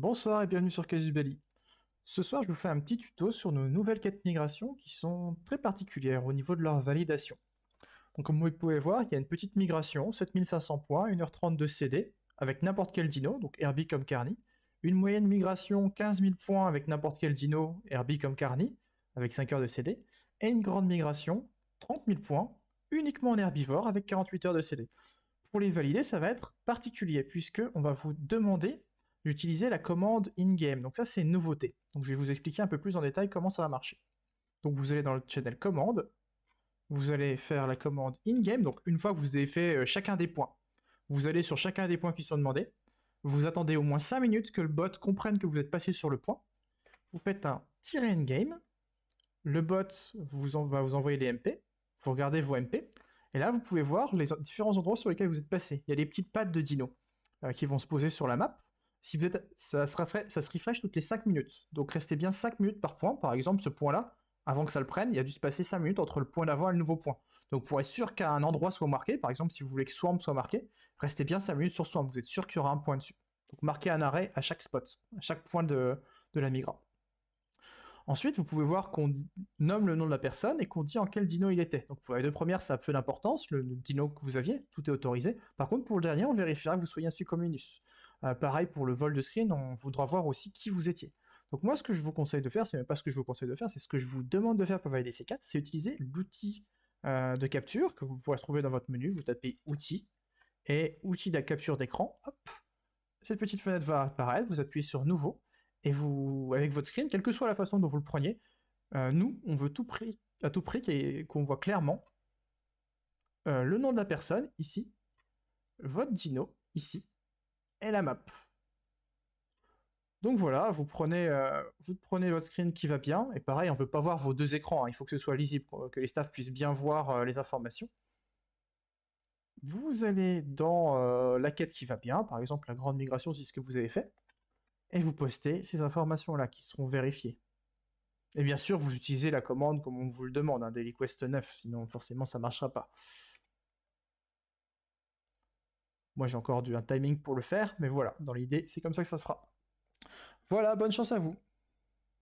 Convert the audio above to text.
Bonsoir et bienvenue sur Casus Belli. Ce soir, je vous fais un petit tuto sur nos nouvelles quêtes migration qui sont très particulières au niveau de leur validation. Donc comme vous pouvez voir, il y a une petite migration, 7500 points, 1h30 de CD, avec n'importe quel dino, donc Herbie comme carni, Une moyenne migration 15 000 points avec n'importe quel dino, Herbie comme carni, avec 5 heures de CD. Et une grande migration, 30 000 points, uniquement en herbivore avec 48 heures de CD. Pour les valider, ça va être particulier, puisque on va vous demander d'utiliser la commande in-game. Donc ça, c'est une nouveauté. Donc je vais vous expliquer un peu plus en détail comment ça va marcher. Donc vous allez dans le channel commande, vous allez faire la commande in-game, donc une fois que vous avez fait euh, chacun des points, vous allez sur chacun des points qui sont demandés, vous attendez au moins 5 minutes que le bot comprenne que vous êtes passé sur le point, vous faites un tirer in-game, le bot vous va vous envoyer des MP, vous regardez vos MP, et là vous pouvez voir les différents endroits sur lesquels vous êtes passé. Il y a des petites pattes de dino euh, qui vont se poser sur la map, si vous êtes, ça, se ça se refresh toutes les 5 minutes. Donc restez bien 5 minutes par point. Par exemple, ce point-là, avant que ça le prenne, il y a dû se passer 5 minutes entre le point d'avant et le nouveau point. Donc pour être sûr qu'un endroit soit marqué, par exemple si vous voulez que Swarm soit marqué, restez bien 5 minutes sur Swamp, vous êtes sûr qu'il y aura un point dessus. Donc marquez un arrêt à chaque spot, à chaque point de, la migra. Ensuite, vous pouvez voir qu'on nomme le nom de la personne et qu'on dit en quel dino il était. Donc pour les deux premières, ça a peu d'importance, le, dino que vous aviez, tout est autorisé. Par contre, pour le dernier, on vérifiera que vous soyez un communus. Euh, pareil pour le vol de screen, on voudra voir aussi qui vous étiez. Donc moi, ce que je vous conseille de faire, c'est même pas ce que je vous conseille de faire, c'est ce que je vous demande de faire pour valider ces 4 c'est utiliser l'outil euh, de capture que vous pourrez trouver dans votre menu. Vous tapez outils et outils de capture d'écran. Hop, cette petite fenêtre va apparaître. Vous appuyez sur nouveau et vous, avec votre screen, quelle que soit la façon dont vous le preniez, euh, nous, on veut tout à tout prix qu'on voit clairement le nom de la personne ici, votre dino ici, la map. Donc voilà, vous prenez, euh, vous prenez votre screen qui va bien, et pareil, on ne veut pas voir vos deux écrans, hein. il faut que ce soit lisible, que les staff puissent bien voir euh, les informations. Vous allez dans euh, la quête qui va bien, par exemple la grande migration, c'est ce que vous avez fait, et vous postez ces informations-là qui seront vérifiées. Et bien sûr, vous utilisez la commande comme on vous le demande, un hein, daily quest 9, sinon forcément ça ne marchera pas. Moi, j'ai encore du, un timing pour le faire, mais voilà, dans l'idée, c'est comme ça que ça se fera. Voilà, bonne chance à vous.